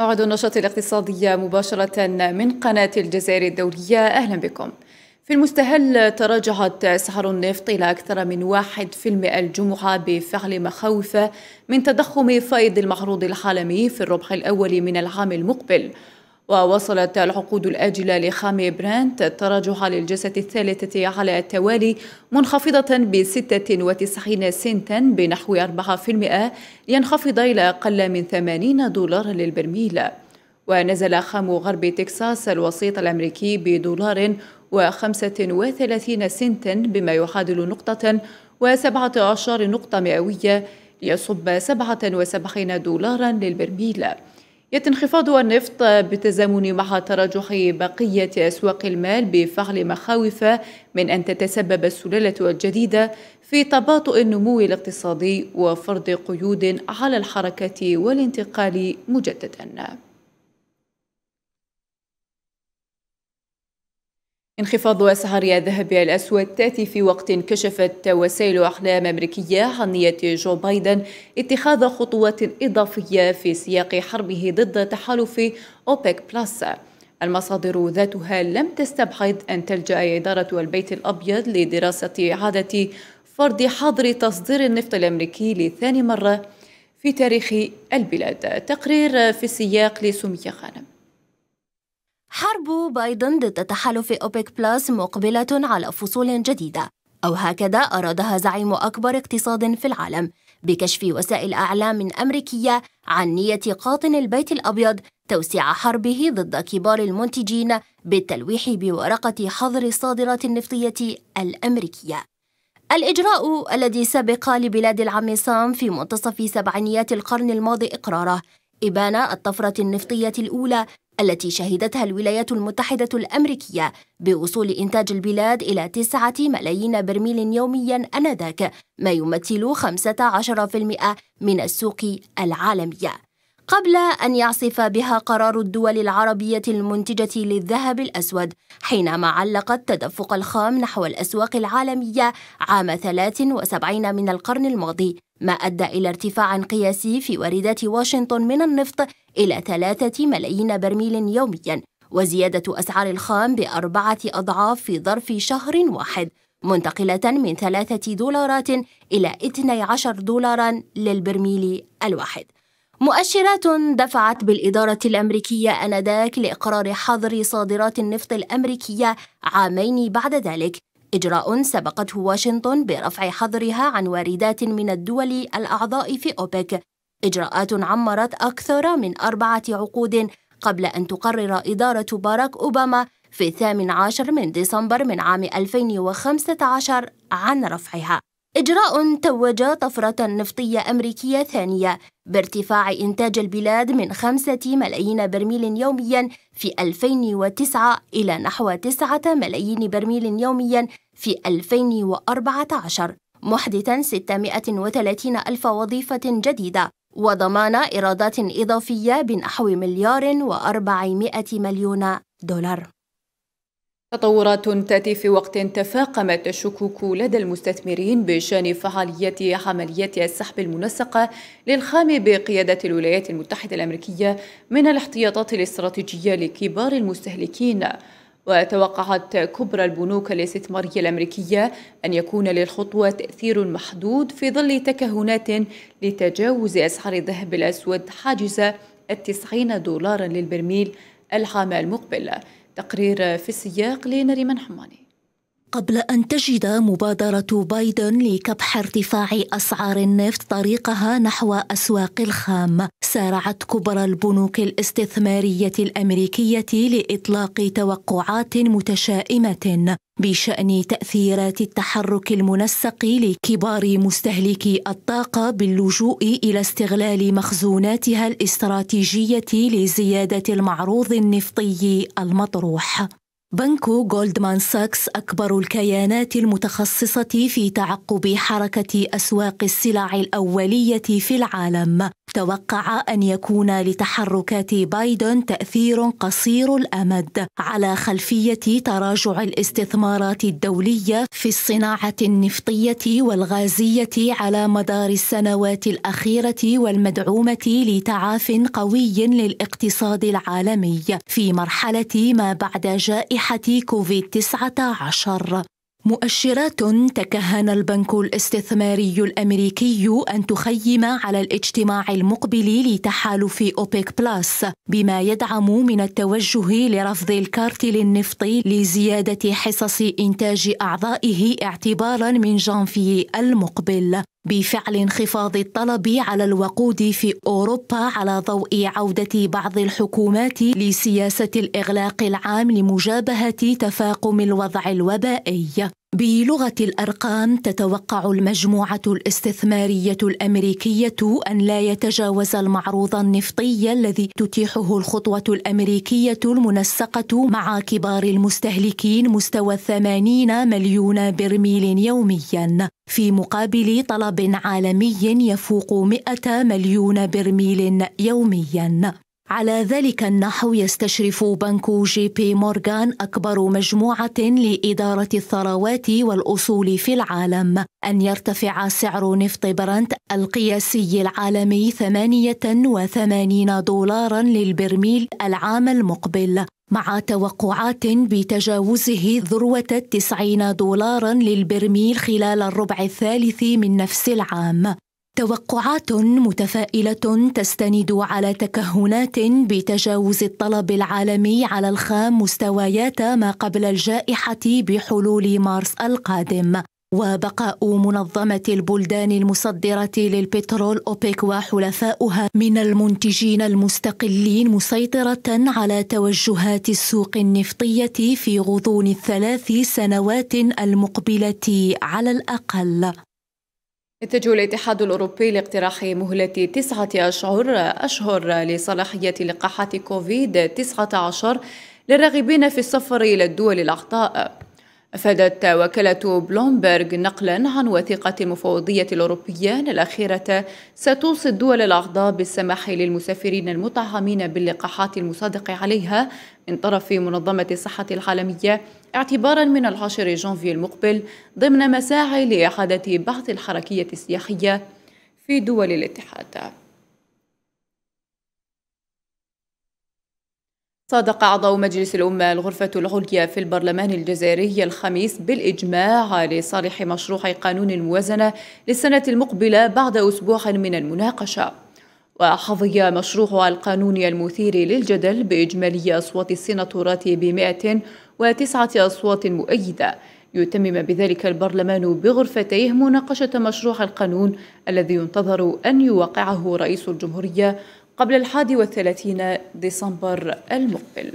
موعد النشاط الاقتصادي مباشرة من قناة الجزائر الدولية أهلا بكم في المستهل تراجعت أسعار النفط إلى أكثر من 1% الجمعة بفعل مخاوف من تضخم فائض المعروض العالمي في الربع الأول من العام المقبل ووصلت العقود الآجلة لخامي برانت التراجع للجلسة الثالثة على التوالي منخفضة ب 96 سنتا بنحو 4% لينخفض إلى أقل من 80 دولارا للبرميل ونزل خام غرب تكساس الوسيط الأمريكي بدولار و35 سنتا بما يعادل نقطة و17 نقطة مئوية ليصب 77 دولارا للبرميل يأتي انخفاض النفط بالتزامن مع تراجح بقية أسواق المال بفعل مخاوف من أن تتسبب السلالة الجديدة في تباطؤ النمو الاقتصادي وفرض قيود على الحركة والانتقال مجدداً انخفاض أسعار الذهب الأسود تأتي في وقت كشفت وسائل أعلام أمريكية عن نية جو بايدن اتخاذ خطوات إضافية في سياق حربه ضد تحالف أوبك بلس المصادر ذاتها لم تستبعد أن تلجأ إدارة البيت الأبيض لدراسة إعادة فرض حظر تصدير النفط الأمريكي لثاني مرة في تاريخ البلاد تقرير في السياق لسمية خانم حرب بايدن ضد تحالف أوبك بلاس مقبلة على فصول جديدة أو هكذا أرادها زعيم أكبر اقتصاد في العالم بكشف وسائل أعلام أمريكية عن نية قاطن البيت الأبيض توسيع حربه ضد كبار المنتجين بالتلويح بورقة حظر الصادرات النفطية الأمريكية الإجراء الذي سبق لبلاد العم صام في منتصف سبعينيات القرن الماضي إقراره إبان الطفرة النفطية الأولى التي شهدتها الولايات المتحدة الأمريكية بوصول إنتاج البلاد إلى 9 ملايين برميل يوميا أنذاك ما يمثل 15% من السوق العالمية قبل أن يعصف بها قرار الدول العربية المنتجة للذهب الأسود حينما علقت تدفق الخام نحو الأسواق العالمية عام 73 من القرن الماضي ما أدى إلى ارتفاع قياسي في واردات واشنطن من النفط إلى 3 ملايين برميل يومياً وزيادة أسعار الخام بأربعة أضعاف في ظرف شهر واحد منتقلة من ثلاثة دولارات إلى 12 دولاراً للبرميل الواحد مؤشرات دفعت بالإدارة الأمريكية أنذاك لإقرار حظر صادرات النفط الأمريكية عامين بعد ذلك إجراء سبقته واشنطن برفع حظرها عن واردات من الدول الأعضاء في أوبك إجراءات عمرت أكثر من أربعة عقود قبل أن تقرر إدارة باراك أوباما في الثامن عشر من ديسمبر من عام 2015 عن رفعها إجراء توج طفرة نفطية أمريكية ثانية بارتفاع إنتاج البلاد من خمسة ملايين برميل يوميا في 2009 إلى نحو تسعة ملايين برميل يوميا في 2014 محدثا 630 ألف وظيفة جديدة وضمان إيرادات إضافية بنحو مليار وأربعمائة مليون دولار تطورات تأتي في وقت تفاقمت الشكوك لدى المستثمرين بشأن فعالية عملية السحب المنسقة للخام بقيادة الولايات المتحدة الأمريكية من الاحتياطات الاستراتيجية لكبار المستهلكين وتوقعت كبرى البنوك الاستثمارية الأمريكية أن يكون للخطوة تأثير محدود في ظل تكهنات لتجاوز أسعار الذهب الأسود حاجز التسعين دولارا للبرميل العام المقبل تقرير في السياق لنريمان حماني قبل أن تجد مبادرة بايدن لكبح ارتفاع أسعار النفط طريقها نحو أسواق الخام، سارعت كبرى البنوك الاستثمارية الأمريكية لإطلاق توقعات متشائمة بشأن تأثيرات التحرك المنسق لكبار مستهلكي الطاقة باللجوء إلى استغلال مخزوناتها الاستراتيجية لزيادة المعروض النفطي المطروح. بنك جولدمان ساكس أكبر الكيانات المتخصصة في تعقب حركة أسواق السلع الأولية في العالم توقع أن يكون لتحركات بايدن تأثير قصير الأمد على خلفية تراجع الاستثمارات الدولية في الصناعة النفطية والغازية على مدار السنوات الأخيرة والمدعومة لتعاف قوي للاقتصاد العالمي في مرحلة ما بعد جائحة كوفيد-19 مؤشرات تكهن البنك الاستثماري الامريكي ان تخيم على الاجتماع المقبل لتحالف اوبيك بلس بما يدعم من التوجه لرفض الكارتل النفطي لزياده حصص انتاج اعضائه اعتبارا من جانفي المقبل بفعل انخفاض الطلب على الوقود في اوروبا على ضوء عوده بعض الحكومات لسياسه الاغلاق العام لمجابهه تفاقم الوضع الوبائي بلغة الأرقام تتوقع المجموعة الاستثمارية الأمريكية أن لا يتجاوز المعروض النفطي الذي تتيحه الخطوة الأمريكية المنسقة مع كبار المستهلكين مستوى 80 مليون برميل يوميا في مقابل طلب عالمي يفوق 100 مليون برميل يوميا على ذلك النحو يستشرف بنك جي بي مورغان أكبر مجموعة لإدارة الثروات والأصول في العالم أن يرتفع سعر نفط برنت القياسي العالمي 88 دولارا للبرميل العام المقبل مع توقعات بتجاوزه ذروة 90 دولارا للبرميل خلال الربع الثالث من نفس العام توقعات متفائلة تستند على تكهنات بتجاوز الطلب العالمي على الخام مستويات ما قبل الجائحة بحلول مارس القادم وبقاء منظمة البلدان المصدرة للبترول أوبيك وحلفاؤها من المنتجين المستقلين مسيطرة على توجهات السوق النفطية في غضون الثلاث سنوات المقبلة على الأقل اتجه الاتحاد الأوروبي لاقتراح مهلة تسعة أشهر أشهر لصلاحية لقاحات كوفيد 19 للراغبين في السفر إلى الدول الأعضاء أفادت وكالة بلومبرغ نقلا عن وثيقة المفوضية الأوروبية الأخيرة ستوصي الدول الأعضاء بالسماح للمسافرين المطعمين باللقاحات المصادق عليها من طرف منظمة الصحة العالمية اعتبارا من العاشر جانفي المقبل ضمن مساعي لإعادة بعث الحركية السياحية في دول الاتحاد صادق أعضاء مجلس الأمة الغرفة العليا في البرلمان الجزائري الخميس بالإجماع لصالح مشروع قانون الموازنة للسنة المقبلة بعد أسبوع من المناقشة وحظي مشروع القانون المثير للجدل بإجمالي أصوات السيناتورات ب وتسعة أصوات مؤيدة يتمم بذلك البرلمان بغرفتيه مناقشة مشروع القانون الذي ينتظر أن يوقعه رئيس الجمهورية قبل الحادي والثلاثين ديسمبر المقبل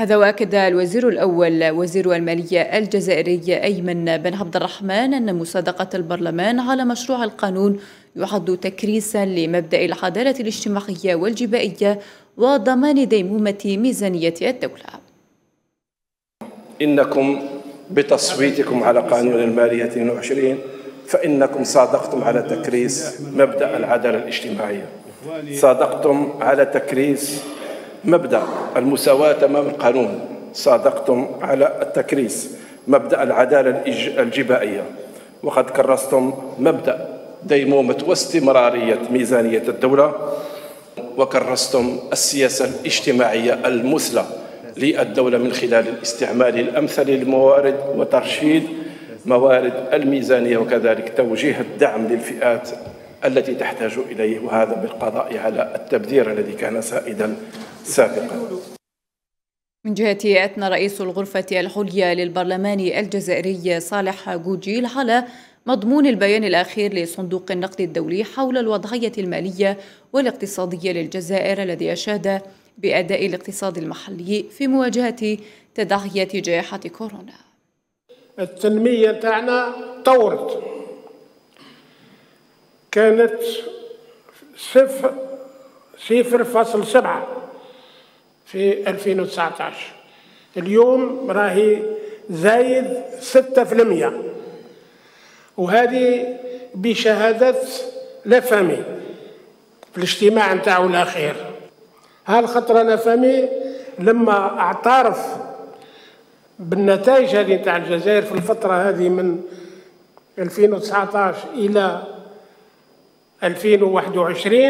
هذا واكد الوزير الاول وزير الماليه الجزائري ايمن بن عبد الرحمن ان مصادقه البرلمان على مشروع القانون يعد تكريسا لمبدا العداله الاجتماعيه والجبائيه وضمان ديمومة ميزانية الدولة إنكم بتصويتكم على قانون المالية 22 فإنكم صادقتم على تكريس مبدأ العدالة الاجتماعية صادقتم على تكريس مبدأ المساواة أمام القانون صادقتم على التكريس مبدأ العدالة الجبائية وقد كرستم مبدأ ديمومة واستمرارية ميزانية الدولة وكرستم السياسة الاجتماعية المثلى للدولة من خلال الاستعمال الأمثل للموارد وترشيد موارد الميزانية وكذلك توجيه الدعم للفئات التي تحتاج إليه وهذا بالقضاء على التبذير الذي كان سائدا سابقا من جهته أثنى رئيس الغرفة العليا للبرلمان الجزائري صالح جوجيل على مضمون البيان الأخير لصندوق النقد الدولي حول الوضعية المالية والاقتصادية للجزائر الذي أشاد بأداء الاقتصاد المحلي في مواجهة تداعيات جائحة كورونا التنمية تاعنا طورت كانت صفر صفر فاصل سبعة في 2019 اليوم راهي زايد ستة في المية وهذه بشهادة لافامي في الاجتماع نتاعو الأخير هالخطرة لافامي لما اعترف بالنتائج هذه نتاع الجزائر في الفترة هذه من 2019 إلى 2021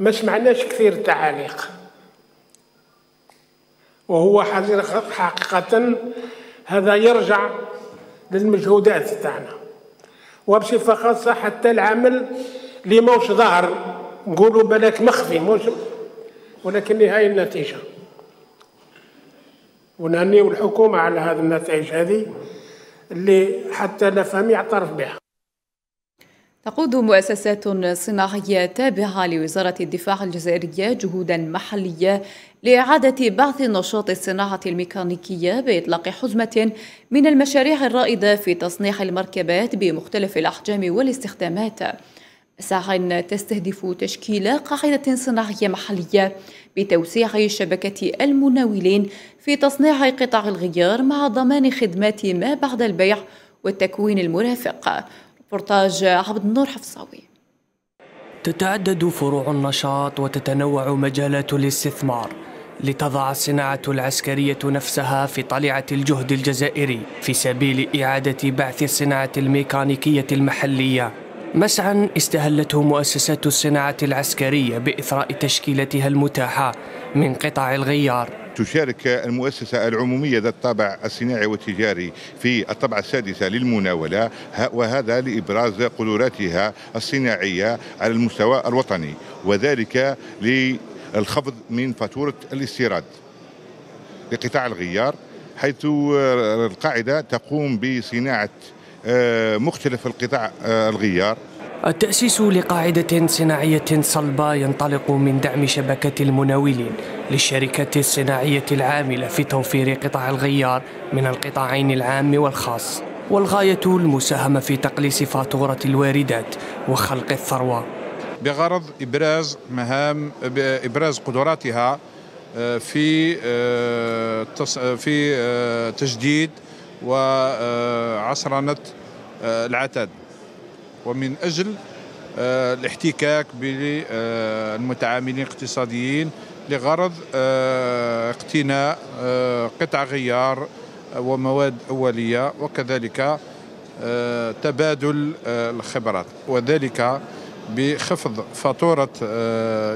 ما سمعناش كثير تعاليق وهو حقيقة هذا يرجع للمجهودات تاعنا وبصفة خاصة حتى العمل اللي موش ظاهر نقولوا بلاك مخفي موش ولكن هاي النتيجة ونهنيو الحكومة على هذه النتائج هذه اللي حتى لا فهم يعترف بها تقود مؤسسات صناعية تابعة لوزارة الدفاع الجزائرية جهودا محلية لإعادة بعث نشاط الصناعة الميكانيكية بإطلاق حزمة من المشاريع الرائدة في تصنيع المركبات بمختلف الأحجام والاستخدامات مساع تستهدف تشكيل قاعدة صناعية محلية بتوسيع شبكة المناولين في تصنيع قطع الغيار مع ضمان خدمات ما بعد البيع والتكوين المرافق فورتاج عبد النور حفصاوي تتعدد فروع النشاط وتتنوع مجالات الاستثمار لتضع الصناعة العسكرية نفسها في طليعة الجهد الجزائري في سبيل إعادة بعث الصناعة الميكانيكية المحلية مسعى استهلته مؤسسات الصناعة العسكرية بإثراء تشكيلتها المتاحة من قطع الغيار تشارك المؤسسة العمومية ذات الطابع الصناعي والتجاري في الطبعة السادسة للمناولة وهذا لإبراز قدراتها الصناعية على المستوى الوطني وذلك للخفض من فاتورة الاستيراد لقطاع الغيار حيث القاعدة تقوم بصناعة آه، مختلف القطاع آه، الغيار التأسيس لقاعدة صناعية صلبة ينطلق من دعم شبكة المناولين للشركات الصناعية العاملة في توفير قطع الغيار من القطاعين العام والخاص والغاية المساهمة في تقليص فاتورة الواردات وخلق الثروة بغرض إبراز مهام إبراز قدراتها آه، في آه، آه، في تجديد وعصرنة العتاد ومن أجل الاحتكاك بالمتعاملين الاقتصاديين لغرض آه، اقتناء آه، قطع غيار آه، ومواد أولية وكذلك تبادل الخبرات وذلك بخفض فاتورة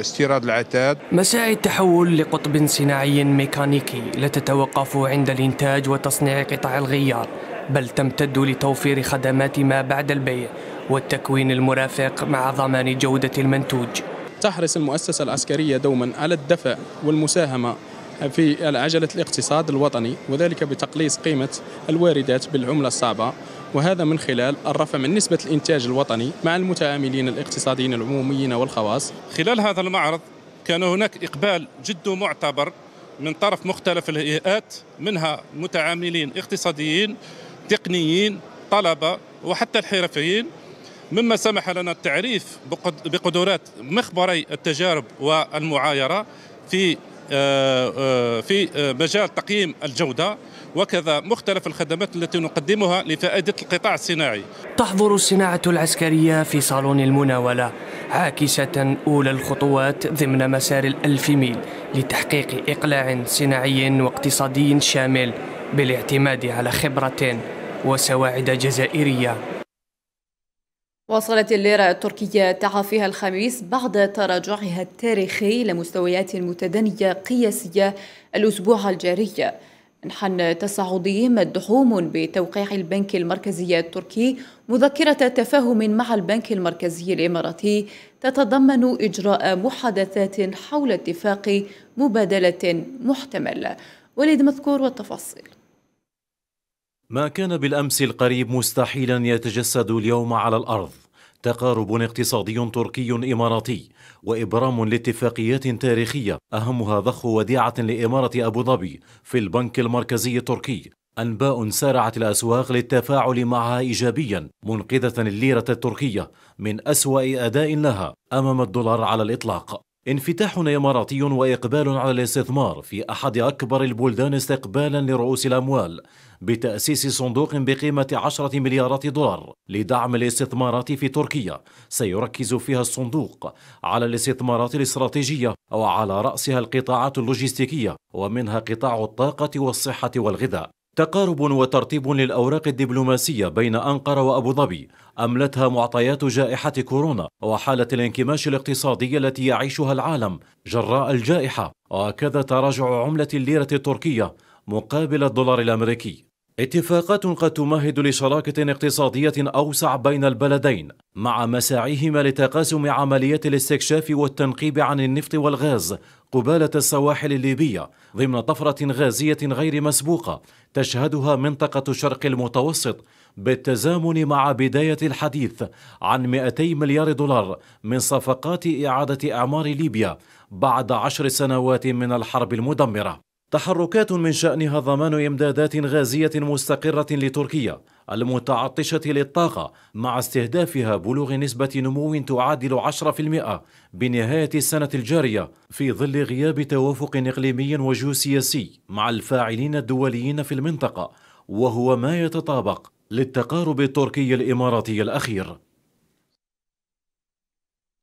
استيراد العتاد مساعي التحول لقطب صناعي ميكانيكي لا تتوقف عند الإنتاج وتصنيع قطع الغيار بل تمتد لتوفير خدمات ما بعد البيع والتكوين المرافق مع ضمان جودة المنتوج تحرص المؤسسة العسكرية دوما على الدفع والمساهمة في عجلة الاقتصاد الوطني وذلك بتقليص قيمة الواردات بالعملة الصعبة وهذا من خلال الرفع من نسبة الإنتاج الوطني مع المتعاملين الاقتصاديين العموميين والخواص خلال هذا المعرض كان هناك إقبال جد معتبر من طرف مختلف الهيئات منها متعاملين اقتصاديين تقنيين طلبة وحتى الحرفيين مما سمح لنا التعريف بقدرات مخبري التجارب والمعايرة في آه، آه، في آه، مجال تقييم الجودة وكذا مختلف الخدمات التي نقدمها لفائدة القطاع الصناعي تحضر الصناعة العسكرية في صالون المناولة عاكسة أولى الخطوات ضمن مسار الألف ميل لتحقيق إقلاع صناعي واقتصادي شامل بالاعتماد على خبرة وسواعد جزائرية وصلت الليرة التركية تعافيها الخميس بعد تراجعها التاريخي لمستويات متدنية قياسية الأسبوع الجاري انحنى تصاعدي مدحوم بتوقيع البنك المركزي التركي مذكرة تفاهم مع البنك المركزي الإماراتي تتضمن إجراء محادثات حول اتفاق مبادلة محتملة وليد مذكور والتفاصيل ما كان بالامس القريب مستحيلا يتجسد اليوم على الارض تقارب اقتصادي تركي اماراتي وابرام لاتفاقيات تاريخيه اهمها ضخ وديعه لاماره ابو ظبي في البنك المركزي التركي انباء سارعت الاسواق للتفاعل معها ايجابيا منقذه الليره التركيه من اسوا اداء لها امام الدولار على الاطلاق انفتاح اماراتي واقبال على الاستثمار في احد اكبر البلدان استقبالا لرؤوس الاموال بتاسيس صندوق بقيمه 10 مليارات دولار لدعم الاستثمارات في تركيا سيركز فيها الصندوق على الاستثمارات الاستراتيجيه وعلى راسها القطاعات اللوجستيكيه ومنها قطاع الطاقه والصحه والغذاء تقارب وترتيب للأوراق الدبلوماسية بين أنقرة وأبو ظبي أملتها معطيات جائحة كورونا وحالة الانكماش الاقتصادي التي يعيشها العالم جراء الجائحة وكذا تراجع عملة الليرة التركية مقابل الدولار الأمريكي اتفاقات قد تمهد لشراكة اقتصادية أوسع بين البلدين مع مساعيهما لتقاسم عمليات الاستكشاف والتنقيب عن النفط والغاز قبالة السواحل الليبية ضمن طفرة غازية غير مسبوقة تشهدها منطقة الشرق المتوسط بالتزامن مع بداية الحديث عن 200 مليار دولار من صفقات إعادة إعمار ليبيا بعد عشر سنوات من الحرب المدمرة تحركات من شأنها ضمان إمدادات غازية مستقرة لتركيا المتعطشة للطاقة مع استهدافها بلوغ نسبة نمو تعادل 10% بنهاية السنة الجارية في ظل غياب توافق إقليمي وجيوسياسي مع الفاعلين الدوليين في المنطقة وهو ما يتطابق للتقارب التركي الإماراتي الأخير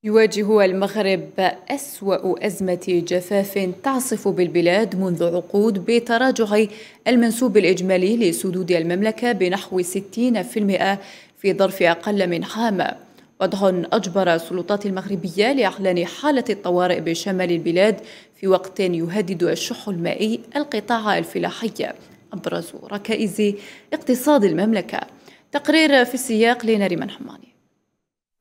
يواجه المغرب أسوأ أزمة جفاف تعصف بالبلاد منذ عقود بتراجع المنسوب الإجمالي لسدود المملكة بنحو 60% في ظرف أقل من عام وضع أجبر السلطات المغربية لإعلان حالة الطوارئ بشمال البلاد في وقت يهدد الشح المائي القطاع الفلاحي أبرز ركائز اقتصاد المملكة تقرير في السياق من حماني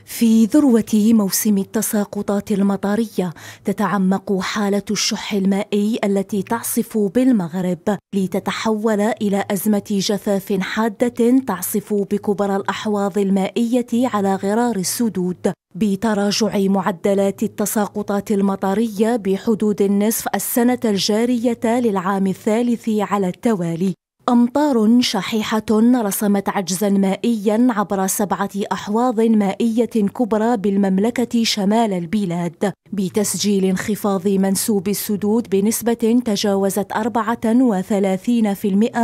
في ذروة موسم التساقطات المطرية تتعمق حالة الشح المائي التي تعصف بالمغرب لتتحول إلى أزمة جفاف حادة تعصف بكبرى الأحواض المائية على غرار السدود بتراجع معدلات التساقطات المطرية بحدود النصف السنة الجارية للعام الثالث على التوالي أمطار شحيحة رسمت عجزا مائيا عبر سبعة أحواض مائية كبرى بالمملكة شمال البلاد بتسجيل انخفاض منسوب السدود بنسبة تجاوزت 34%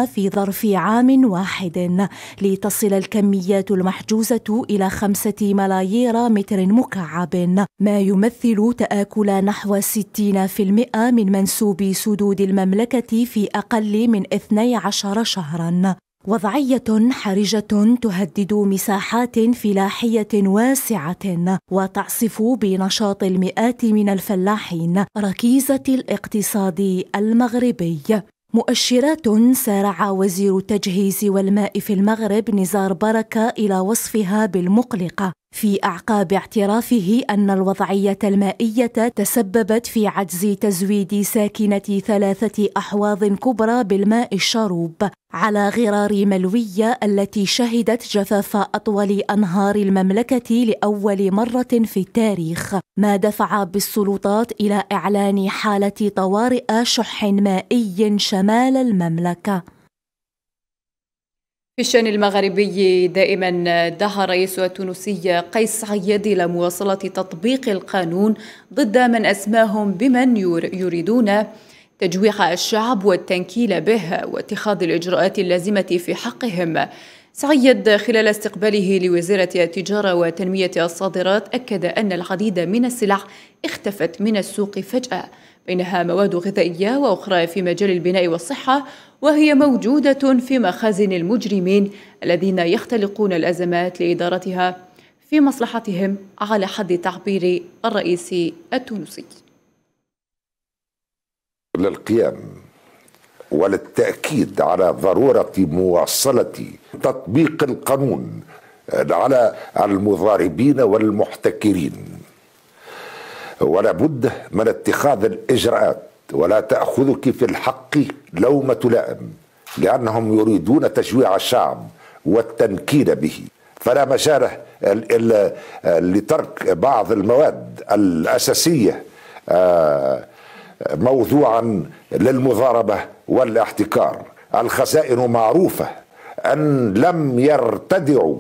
في ظرف عام واحد لتصل الكميات المحجوزة إلى خمسة ملايير متر مكعب ما يمثل تآكل نحو 60% من منسوب سدود المملكة في أقل من 12 عشر شهرا وضعية حرجة تهدد مساحات فلاحية واسعة وتعصف بنشاط المئات من الفلاحين ركيزة الاقتصاد المغربي مؤشرات سارع وزير التجهيز والماء في المغرب نزار بركة إلى وصفها بالمقلقة في أعقاب اعترافه أن الوضعية المائية تسببت في عجز تزويد ساكنة ثلاثة أحواض كبرى بالماء الشروب على غرار ملوية التي شهدت جفاف أطول أنهار المملكة لأول مرة في التاريخ ما دفع بالسلطات إلى إعلان حالة طوارئ شح مائي شمال المملكة في الشان المغربي دائما دعا رئيس التونسي قيس سعيد إلى مواصلة تطبيق القانون ضد من أسماهم بمن يريدون تجويع الشعب والتنكيل به واتخاذ الإجراءات اللازمة في حقهم سعيد خلال استقباله لوزارة التجارة وتنمية الصادرات أكد أن العديد من السلع اختفت من السوق فجأة بينها مواد غذائية وأخرى في مجال البناء والصحة وهي موجودة في مخازن المجرمين الذين يختلقون الأزمات لإدارتها في مصلحتهم على حد تعبير الرئيس التونسي للقيام وللتأكيد على ضرورة مواصلة تطبيق القانون على المضاربين والمحتكرين ولا بد من اتخاذ الإجراءات ولا تأخذك في الحق لومة لائم لأنهم يريدون تجويع الشعب والتنكيل به فلا مجال إلا لترك بعض المواد الأساسية آه، موضوعا للمضاربة والاحتكار الخزائن معروفة أن لم يرتدعوا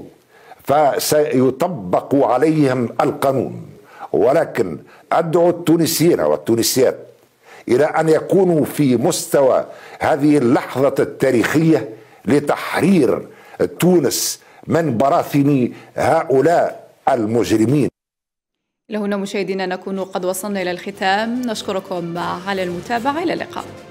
فسيطبق عليهم القانون ولكن أدعو التونسيين والتونسيات إلى أن يكونوا في مستوى هذه اللحظة التاريخية لتحرير تونس من براثن هؤلاء المجرمين لهنا مشاهدينا نكون قد وصلنا إلى الختام نشكركم على المتابعة إلى اللقاء